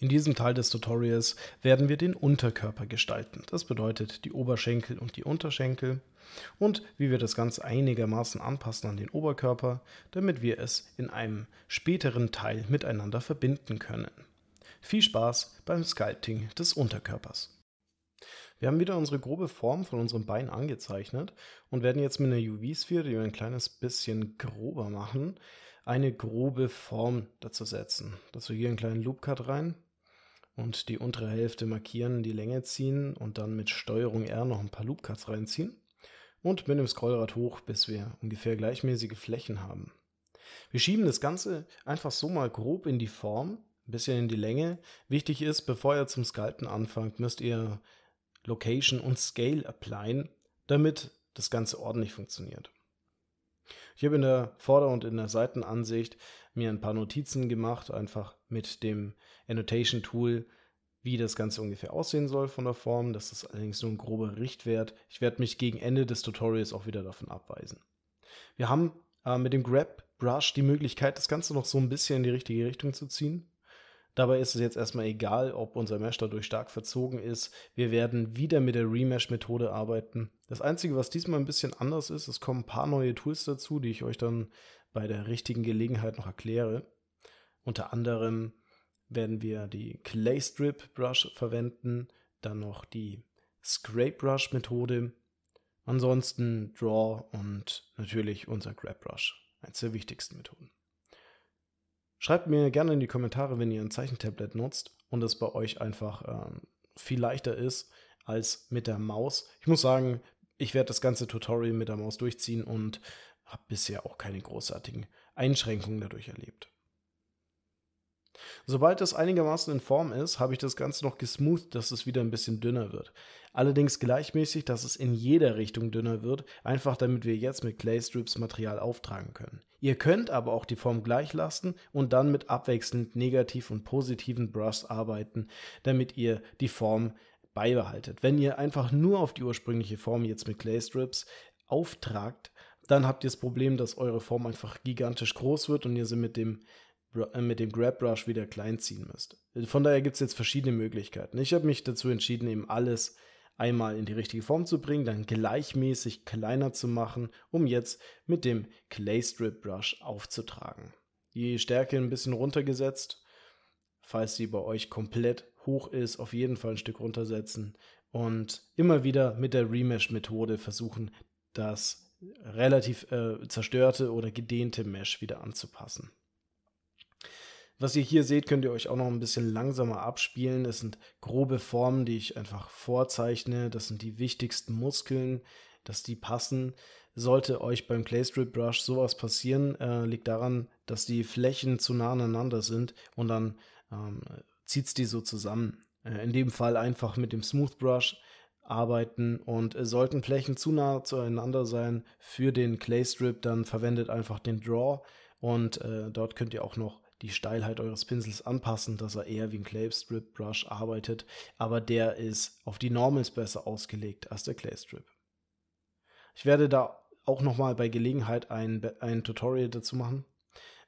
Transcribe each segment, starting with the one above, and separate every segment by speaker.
Speaker 1: In diesem Teil des Tutorials werden wir den Unterkörper gestalten. Das bedeutet die Oberschenkel und die Unterschenkel und wie wir das Ganze einigermaßen anpassen an den Oberkörper, damit wir es in einem späteren Teil miteinander verbinden können. Viel Spaß beim Sculpting des Unterkörpers. Wir haben wieder unsere grobe Form von unserem Bein angezeichnet und werden jetzt mit einer UV-Sphäre, die wir ein kleines bisschen grober machen, eine grobe Form dazu setzen. Dazu hier einen kleinen Loop-Cut rein und die untere Hälfte markieren, die Länge ziehen und dann mit Steuerung R noch ein paar Loopcuts reinziehen und mit dem Scrollrad hoch, bis wir ungefähr gleichmäßige Flächen haben. Wir schieben das Ganze einfach so mal grob in die Form, ein bisschen in die Länge. Wichtig ist, bevor ihr zum Sculpten anfangt, müsst ihr Location und Scale applyen, damit das Ganze ordentlich funktioniert. Ich habe in der Vorder- und in der Seitenansicht mir ein paar Notizen gemacht, einfach mit dem Annotation-Tool, wie das Ganze ungefähr aussehen soll von der Form. Das ist allerdings nur ein grober Richtwert. Ich werde mich gegen Ende des Tutorials auch wieder davon abweisen. Wir haben äh, mit dem Grab Brush die Möglichkeit, das Ganze noch so ein bisschen in die richtige Richtung zu ziehen. Dabei ist es jetzt erstmal egal, ob unser Mesh dadurch stark verzogen ist. Wir werden wieder mit der Remesh-Methode arbeiten. Das Einzige, was diesmal ein bisschen anders ist, es kommen ein paar neue Tools dazu, die ich euch dann bei der richtigen Gelegenheit noch erkläre. Unter anderem werden wir die Clay Strip Brush verwenden, dann noch die Scrape Brush Methode, ansonsten Draw und natürlich unser Grab Brush, eines der wichtigsten Methoden. Schreibt mir gerne in die Kommentare, wenn ihr ein Zeichentablet nutzt und es bei euch einfach ähm, viel leichter ist als mit der Maus. Ich muss sagen, ich werde das ganze Tutorial mit der Maus durchziehen und habe bisher auch keine großartigen Einschränkungen dadurch erlebt. Sobald es einigermaßen in Form ist, habe ich das Ganze noch gesmoothed, dass es wieder ein bisschen dünner wird. Allerdings gleichmäßig, dass es in jeder Richtung dünner wird, einfach damit wir jetzt mit Claystrips Material auftragen können. Ihr könnt aber auch die Form gleich lassen und dann mit abwechselnd negativ und positiven Brushs arbeiten, damit ihr die Form beibehaltet. Wenn ihr einfach nur auf die ursprüngliche Form jetzt mit Claystrips auftragt, dann habt ihr das Problem, dass eure Form einfach gigantisch groß wird und ihr sie mit dem äh, mit dem Grab Brush wieder klein ziehen müsst. Von daher gibt es jetzt verschiedene Möglichkeiten. Ich habe mich dazu entschieden, eben alles einmal in die richtige Form zu bringen, dann gleichmäßig kleiner zu machen, um jetzt mit dem Clay Strip Brush aufzutragen. Die Stärke ein bisschen runtergesetzt, falls sie bei euch komplett hoch ist, auf jeden Fall ein Stück runtersetzen und immer wieder mit der Remesh-Methode versuchen, das relativ äh, zerstörte oder gedehnte Mesh wieder anzupassen. Was ihr hier seht, könnt ihr euch auch noch ein bisschen langsamer abspielen. Das sind grobe Formen, die ich einfach vorzeichne. Das sind die wichtigsten Muskeln, dass die passen. Sollte euch beim Claystrip Brush sowas passieren, äh, liegt daran, dass die Flächen zu nah aneinander sind und dann ähm, zieht es die so zusammen. Äh, in dem Fall einfach mit dem Smooth Brush arbeiten und äh, sollten Flächen zu nah zueinander sein für den Claystrip, dann verwendet einfach den Draw und äh, dort könnt ihr auch noch die Steilheit eures Pinsels anpassen, dass er eher wie ein Clay Strip Brush arbeitet, aber der ist auf die Normals besser ausgelegt als der Clay Strip. Ich werde da auch nochmal bei Gelegenheit ein, ein Tutorial dazu machen,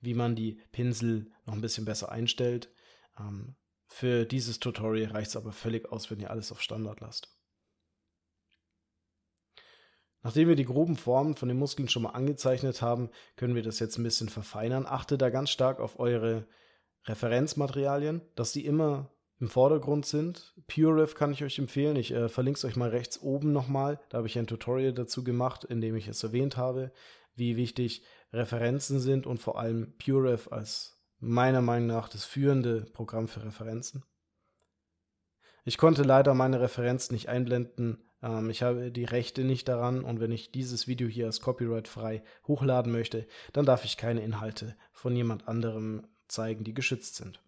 Speaker 1: wie man die Pinsel noch ein bisschen besser einstellt. Ähm, für dieses Tutorial reicht es aber völlig aus, wenn ihr alles auf Standard lasst. Nachdem wir die groben Formen von den Muskeln schon mal angezeichnet haben, können wir das jetzt ein bisschen verfeinern. Achtet da ganz stark auf eure Referenzmaterialien, dass die immer im Vordergrund sind. PureRef kann ich euch empfehlen. Ich äh, verlinke es euch mal rechts oben nochmal. Da habe ich ein Tutorial dazu gemacht, in dem ich es erwähnt habe, wie wichtig Referenzen sind und vor allem PureRef als meiner Meinung nach das führende Programm für Referenzen. Ich konnte leider meine Referenz nicht einblenden, ähm, ich habe die Rechte nicht daran und wenn ich dieses Video hier als copyright-frei hochladen möchte, dann darf ich keine Inhalte von jemand anderem zeigen, die geschützt sind.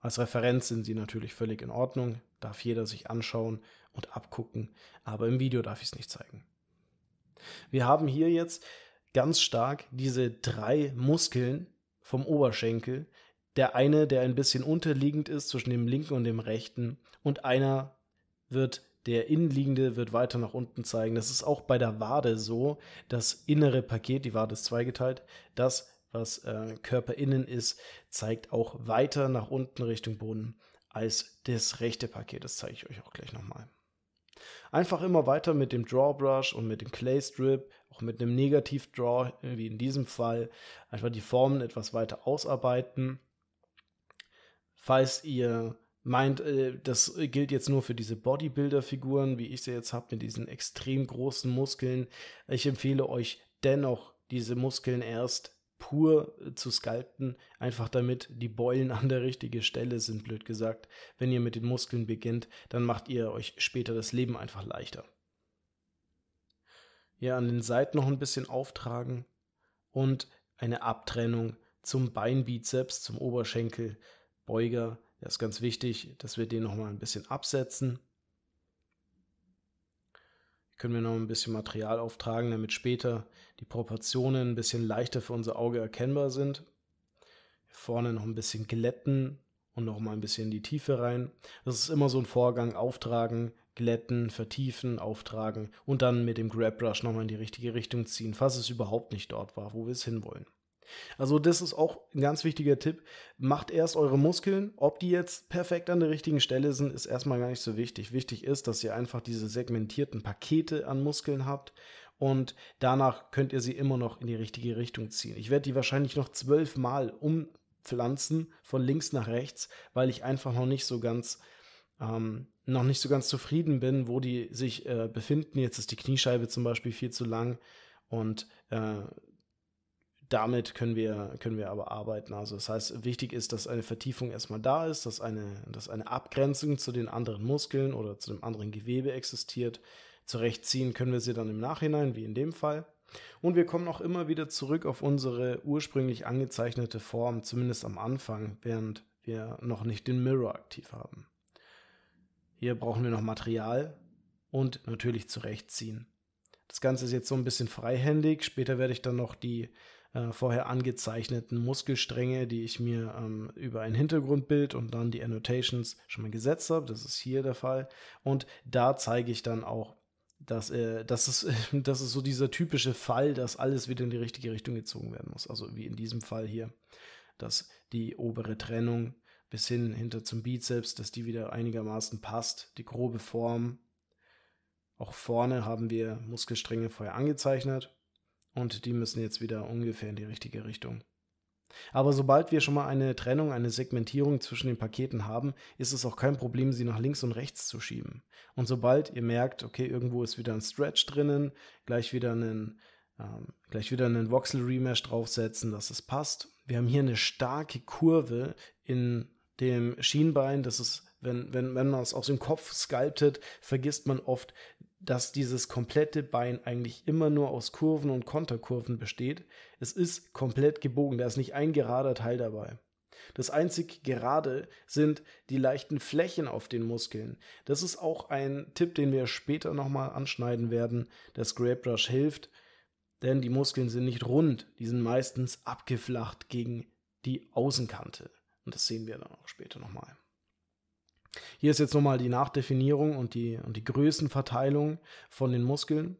Speaker 1: Als Referenz sind sie natürlich völlig in Ordnung, darf jeder sich anschauen und abgucken, aber im Video darf ich es nicht zeigen. Wir haben hier jetzt ganz stark diese drei Muskeln vom Oberschenkel, der eine, der ein bisschen unterliegend ist zwischen dem linken und dem rechten und einer wird der innenliegende wird weiter nach unten zeigen. Das ist auch bei der Wade so, das innere Paket, die Wade ist zweigeteilt, das, was äh, körperinnen ist, zeigt auch weiter nach unten Richtung Boden als das rechte Paket. Das zeige ich euch auch gleich nochmal. Einfach immer weiter mit dem Drawbrush und mit dem Clay Strip, auch mit einem Negativ Draw, wie in diesem Fall, einfach die Formen etwas weiter ausarbeiten. Falls ihr meint, äh, das äh, gilt jetzt nur für diese Bodybuilder-Figuren, wie ich sie jetzt habe, mit diesen extrem großen Muskeln. Ich empfehle euch dennoch, diese Muskeln erst pur äh, zu sculpten, einfach damit die Beulen an der richtigen Stelle sind, blöd gesagt. Wenn ihr mit den Muskeln beginnt, dann macht ihr euch später das Leben einfach leichter. Ja, an den Seiten noch ein bisschen auftragen und eine Abtrennung zum Beinbizeps, zum Oberschenkel, Beuger das ist ganz wichtig, dass wir den nochmal ein bisschen absetzen. Hier können wir noch ein bisschen Material auftragen, damit später die Proportionen ein bisschen leichter für unser Auge erkennbar sind. Hier vorne noch ein bisschen glätten und nochmal ein bisschen in die Tiefe rein. Das ist immer so ein Vorgang, auftragen, glätten, vertiefen, auftragen und dann mit dem Grab Brush nochmal in die richtige Richtung ziehen, falls es überhaupt nicht dort war, wo wir es hinwollen. Also das ist auch ein ganz wichtiger Tipp. Macht erst eure Muskeln. Ob die jetzt perfekt an der richtigen Stelle sind, ist erstmal gar nicht so wichtig. Wichtig ist, dass ihr einfach diese segmentierten Pakete an Muskeln habt und danach könnt ihr sie immer noch in die richtige Richtung ziehen. Ich werde die wahrscheinlich noch zwölfmal umpflanzen von links nach rechts, weil ich einfach noch nicht so ganz ähm, noch nicht so ganz zufrieden bin, wo die sich äh, befinden. Jetzt ist die Kniescheibe zum Beispiel viel zu lang und äh, damit können wir, können wir aber arbeiten. Also das heißt, wichtig ist, dass eine Vertiefung erstmal da ist, dass eine, dass eine Abgrenzung zu den anderen Muskeln oder zu dem anderen Gewebe existiert. Zurechtziehen können wir sie dann im Nachhinein, wie in dem Fall. Und wir kommen auch immer wieder zurück auf unsere ursprünglich angezeichnete Form, zumindest am Anfang, während wir noch nicht den Mirror aktiv haben. Hier brauchen wir noch Material und natürlich zurechtziehen. Das Ganze ist jetzt so ein bisschen freihändig. Später werde ich dann noch die äh, vorher angezeichneten Muskelstränge, die ich mir ähm, über ein Hintergrundbild und dann die Annotations schon mal gesetzt habe. Das ist hier der Fall. Und da zeige ich dann auch, dass, äh, das, ist, das ist so dieser typische Fall, dass alles wieder in die richtige Richtung gezogen werden muss. Also wie in diesem Fall hier, dass die obere Trennung bis hin hinter zum Bizeps, dass die wieder einigermaßen passt, die grobe Form auch vorne haben wir Muskelstränge vorher angezeichnet und die müssen jetzt wieder ungefähr in die richtige Richtung. Aber sobald wir schon mal eine Trennung, eine Segmentierung zwischen den Paketen haben, ist es auch kein Problem, sie nach links und rechts zu schieben. Und sobald ihr merkt, okay, irgendwo ist wieder ein Stretch drinnen, gleich wieder einen, ähm, gleich wieder einen Voxel Remesh draufsetzen, dass es passt. Wir haben hier eine starke Kurve in dem Schienbein, das ist wenn, wenn, wenn man es aus dem Kopf sculptet, vergisst man oft, dass dieses komplette Bein eigentlich immer nur aus Kurven und Konterkurven besteht. Es ist komplett gebogen, da ist nicht ein gerader Teil dabei. Das einzig Gerade sind die leichten Flächen auf den Muskeln. Das ist auch ein Tipp, den wir später nochmal anschneiden werden. Der Grape Brush hilft, denn die Muskeln sind nicht rund, die sind meistens abgeflacht gegen die Außenkante. Und das sehen wir dann auch später nochmal. Hier ist jetzt nochmal die Nachdefinierung und die, und die Größenverteilung von den Muskeln.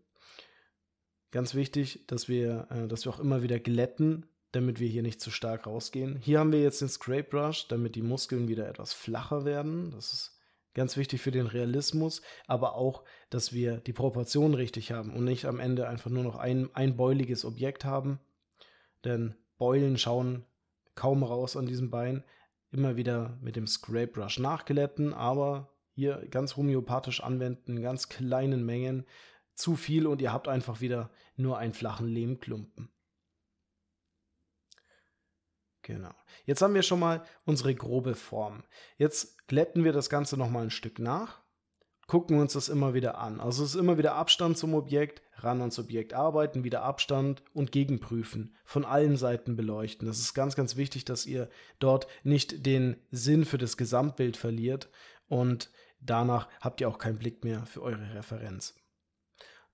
Speaker 1: Ganz wichtig, dass wir, äh, dass wir auch immer wieder glätten, damit wir hier nicht zu stark rausgehen. Hier haben wir jetzt den Scrape Brush, damit die Muskeln wieder etwas flacher werden. Das ist ganz wichtig für den Realismus, aber auch, dass wir die Proportionen richtig haben und nicht am Ende einfach nur noch ein, ein beuliges Objekt haben. Denn Beulen schauen kaum raus an diesem Bein, immer wieder mit dem Scrape Brush nachglätten, aber hier ganz homöopathisch anwenden, ganz kleinen Mengen, zu viel und ihr habt einfach wieder nur einen flachen Lehmklumpen. Genau. Jetzt haben wir schon mal unsere grobe Form. Jetzt glätten wir das Ganze nochmal ein Stück nach gucken wir uns das immer wieder an. Also es ist immer wieder Abstand zum Objekt, ran ans Objekt arbeiten, wieder Abstand und gegenprüfen, von allen Seiten beleuchten. Das ist ganz, ganz wichtig, dass ihr dort nicht den Sinn für das Gesamtbild verliert und danach habt ihr auch keinen Blick mehr für eure Referenz.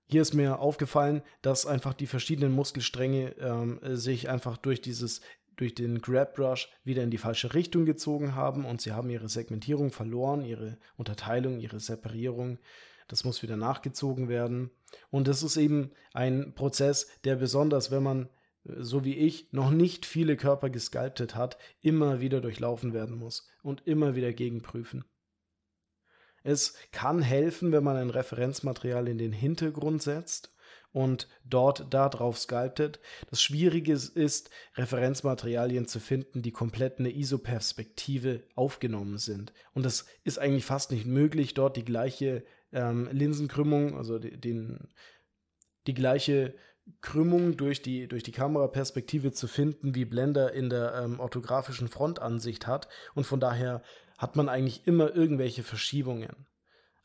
Speaker 1: Hier ist mir aufgefallen, dass einfach die verschiedenen Muskelstränge ähm, sich einfach durch dieses durch den Grab Brush wieder in die falsche Richtung gezogen haben und sie haben ihre Segmentierung verloren, ihre Unterteilung, ihre Separierung. Das muss wieder nachgezogen werden. Und das ist eben ein Prozess, der besonders, wenn man, äh, so wie ich, noch nicht viele Körper gescalptet hat, immer wieder durchlaufen werden muss und immer wieder gegenprüfen. Es kann helfen, wenn man ein Referenzmaterial in den Hintergrund setzt und dort darauf sculptet. Das Schwierige ist, Referenzmaterialien zu finden, die komplett eine ISO-Perspektive aufgenommen sind. Und das ist eigentlich fast nicht möglich, dort die gleiche ähm, Linsenkrümmung, also den, die gleiche Krümmung durch die, durch die Kameraperspektive zu finden, wie Blender in der ähm, orthografischen Frontansicht hat. Und von daher hat man eigentlich immer irgendwelche Verschiebungen.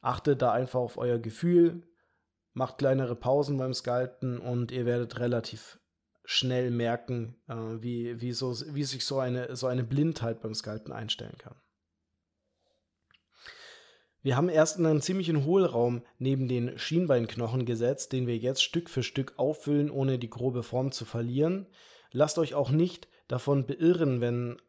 Speaker 1: Achtet da einfach auf euer Gefühl, macht kleinere Pausen beim Skalpen und ihr werdet relativ schnell merken, äh, wie, wie, so, wie sich so eine, so eine Blindheit beim Skalpen einstellen kann. Wir haben erst einen ziemlichen Hohlraum neben den Schienbeinknochen gesetzt, den wir jetzt Stück für Stück auffüllen, ohne die grobe Form zu verlieren. Lasst euch auch nicht davon beirren, wenn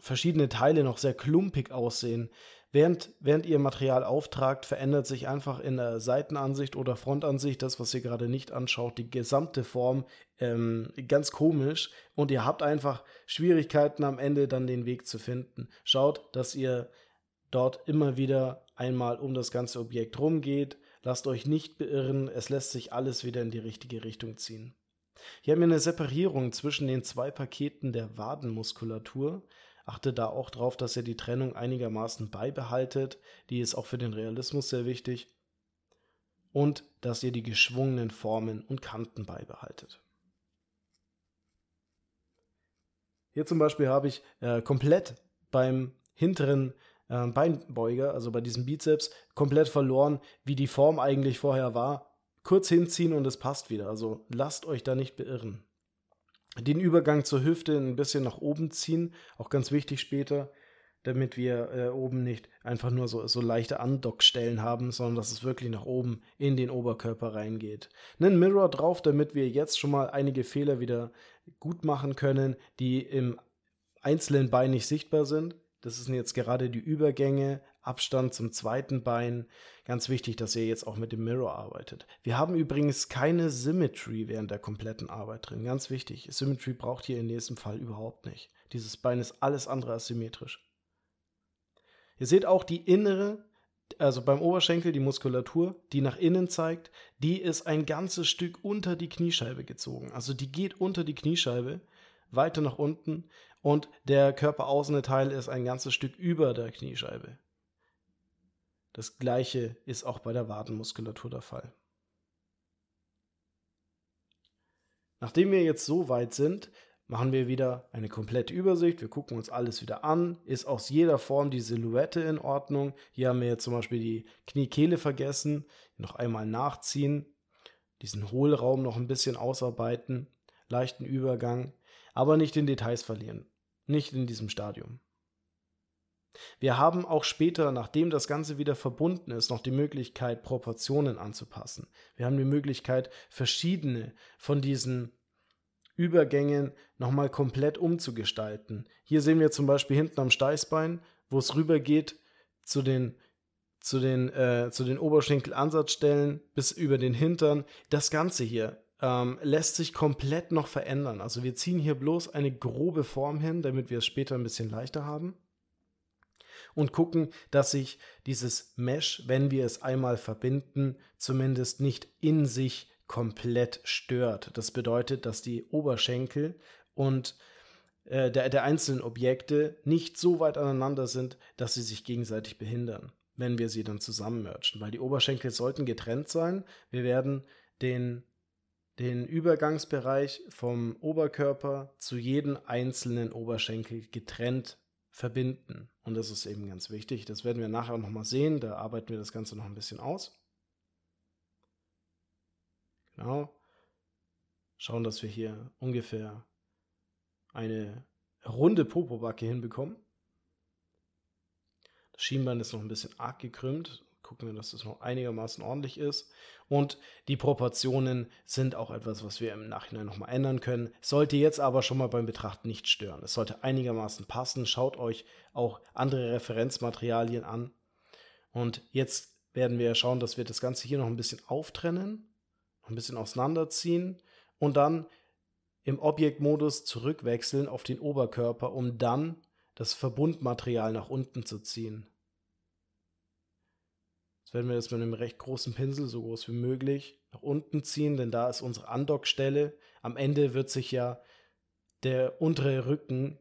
Speaker 1: verschiedene Teile noch sehr klumpig aussehen. Während, während ihr Material auftragt, verändert sich einfach in der Seitenansicht oder Frontansicht, das, was ihr gerade nicht anschaut, die gesamte Form ähm, ganz komisch und ihr habt einfach Schwierigkeiten am Ende dann den Weg zu finden. Schaut, dass ihr dort immer wieder einmal um das ganze Objekt rumgeht. Lasst euch nicht beirren, es lässt sich alles wieder in die richtige Richtung ziehen. Hier haben wir eine Separierung zwischen den zwei Paketen der Wadenmuskulatur. Achte da auch drauf, dass ihr die Trennung einigermaßen beibehaltet. Die ist auch für den Realismus sehr wichtig. Und dass ihr die geschwungenen Formen und Kanten beibehaltet. Hier zum Beispiel habe ich äh, komplett beim hinteren äh, Beinbeuger, also bei diesem Bizeps, komplett verloren, wie die Form eigentlich vorher war. Kurz hinziehen und es passt wieder. Also lasst euch da nicht beirren den Übergang zur Hüfte ein bisschen nach oben ziehen, auch ganz wichtig später, damit wir äh, oben nicht einfach nur so, so leichte Andockstellen haben, sondern dass es wirklich nach oben in den Oberkörper reingeht. Einen Mirror drauf, damit wir jetzt schon mal einige Fehler wieder gut machen können, die im einzelnen Bein nicht sichtbar sind. Das sind jetzt gerade die Übergänge, Abstand zum zweiten Bein. Ganz wichtig, dass ihr jetzt auch mit dem Mirror arbeitet. Wir haben übrigens keine Symmetry während der kompletten Arbeit drin. Ganz wichtig. Symmetry braucht ihr in diesem Fall überhaupt nicht. Dieses Bein ist alles andere als symmetrisch. Ihr seht auch die innere, also beim Oberschenkel die Muskulatur, die nach innen zeigt, die ist ein ganzes Stück unter die Kniescheibe gezogen. Also die geht unter die Kniescheibe weiter nach unten und der körperäußere Teil ist ein ganzes Stück über der Kniescheibe. Das gleiche ist auch bei der Wadenmuskulatur der Fall. Nachdem wir jetzt so weit sind, machen wir wieder eine komplette Übersicht. Wir gucken uns alles wieder an. Ist aus jeder Form die Silhouette in Ordnung? Hier haben wir jetzt zum Beispiel die Kniekehle vergessen. Noch einmal nachziehen. Diesen Hohlraum noch ein bisschen ausarbeiten. Leichten Übergang. Aber nicht in Details verlieren. Nicht in diesem Stadium. Wir haben auch später, nachdem das Ganze wieder verbunden ist, noch die Möglichkeit, Proportionen anzupassen. Wir haben die Möglichkeit, verschiedene von diesen Übergängen nochmal komplett umzugestalten. Hier sehen wir zum Beispiel hinten am Steißbein, wo es rübergeht zu den zu den, äh, zu den Oberschenkelansatzstellen bis über den Hintern. Das Ganze hier ähm, lässt sich komplett noch verändern. Also wir ziehen hier bloß eine grobe Form hin, damit wir es später ein bisschen leichter haben. Und gucken, dass sich dieses Mesh, wenn wir es einmal verbinden, zumindest nicht in sich komplett stört. Das bedeutet, dass die Oberschenkel und äh, der, der einzelnen Objekte nicht so weit aneinander sind, dass sie sich gegenseitig behindern, wenn wir sie dann zusammenmergen. Weil die Oberschenkel sollten getrennt sein. Wir werden den den Übergangsbereich vom Oberkörper zu jedem einzelnen Oberschenkel getrennt verbinden. Und das ist eben ganz wichtig. Das werden wir nachher nochmal sehen. Da arbeiten wir das Ganze noch ein bisschen aus. Genau. Schauen, dass wir hier ungefähr eine runde Popobacke hinbekommen. Das Schienbein ist noch ein bisschen arg gekrümmt gucken wir, dass das noch einigermaßen ordentlich ist. Und die Proportionen sind auch etwas, was wir im Nachhinein nochmal ändern können. Sollte jetzt aber schon mal beim Betrachten nicht stören. Es sollte einigermaßen passen. Schaut euch auch andere Referenzmaterialien an. Und jetzt werden wir schauen, dass wir das Ganze hier noch ein bisschen auftrennen, ein bisschen auseinanderziehen und dann im Objektmodus zurückwechseln auf den Oberkörper, um dann das Verbundmaterial nach unten zu ziehen werden wir das mit einem recht großen Pinsel, so groß wie möglich, nach unten ziehen, denn da ist unsere Andockstelle. Am Ende wird sich ja der untere Rücken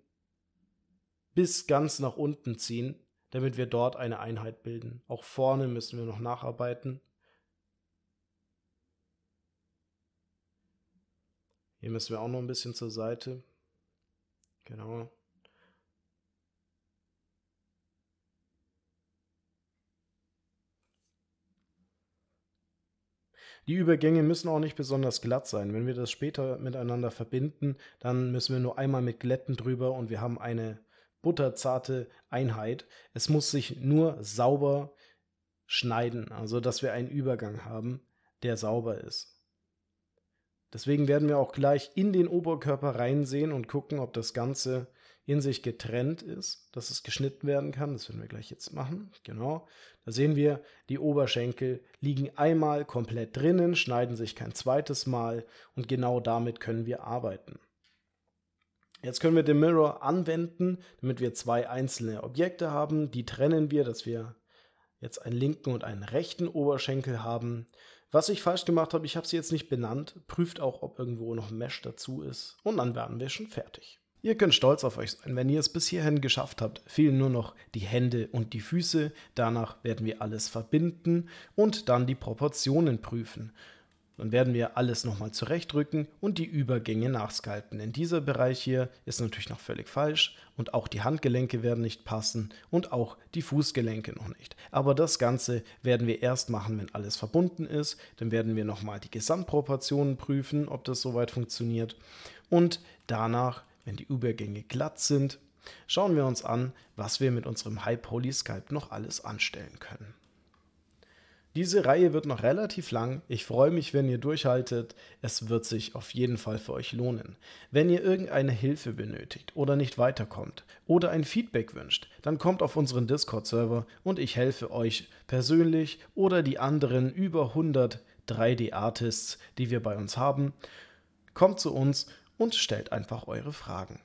Speaker 1: bis ganz nach unten ziehen, damit wir dort eine Einheit bilden. Auch vorne müssen wir noch nacharbeiten. Hier müssen wir auch noch ein bisschen zur Seite. Genau. Die Übergänge müssen auch nicht besonders glatt sein. Wenn wir das später miteinander verbinden, dann müssen wir nur einmal mit Glätten drüber und wir haben eine butterzarte Einheit. Es muss sich nur sauber schneiden, also dass wir einen Übergang haben, der sauber ist. Deswegen werden wir auch gleich in den Oberkörper reinsehen und gucken, ob das Ganze in sich getrennt ist, dass es geschnitten werden kann. Das werden wir gleich jetzt machen. Genau. Da sehen wir, die Oberschenkel liegen einmal komplett drinnen, schneiden sich kein zweites Mal und genau damit können wir arbeiten. Jetzt können wir den Mirror anwenden, damit wir zwei einzelne Objekte haben. Die trennen wir, dass wir jetzt einen linken und einen rechten Oberschenkel haben. Was ich falsch gemacht habe, ich habe sie jetzt nicht benannt. Prüft auch, ob irgendwo noch ein Mesh dazu ist. Und dann werden wir schon fertig. Ihr könnt stolz auf euch sein, wenn ihr es bis hierhin geschafft habt. Fehlen nur noch die Hände und die Füße, danach werden wir alles verbinden und dann die Proportionen prüfen. Dann werden wir alles nochmal zurechtrücken und die Übergänge nachskalten. In dieser Bereich hier ist natürlich noch völlig falsch und auch die Handgelenke werden nicht passen und auch die Fußgelenke noch nicht. Aber das Ganze werden wir erst machen, wenn alles verbunden ist. Dann werden wir nochmal die Gesamtproportionen prüfen, ob das soweit funktioniert. Und danach wenn die Übergänge glatt sind, schauen wir uns an, was wir mit unserem High Poly Skype noch alles anstellen können. Diese Reihe wird noch relativ lang. Ich freue mich, wenn ihr durchhaltet. Es wird sich auf jeden Fall für euch lohnen. Wenn ihr irgendeine Hilfe benötigt oder nicht weiterkommt oder ein Feedback wünscht, dann kommt auf unseren Discord-Server und ich helfe euch persönlich oder die anderen über 100 3D-Artists, die wir bei uns haben. Kommt zu uns und stellt einfach eure Fragen.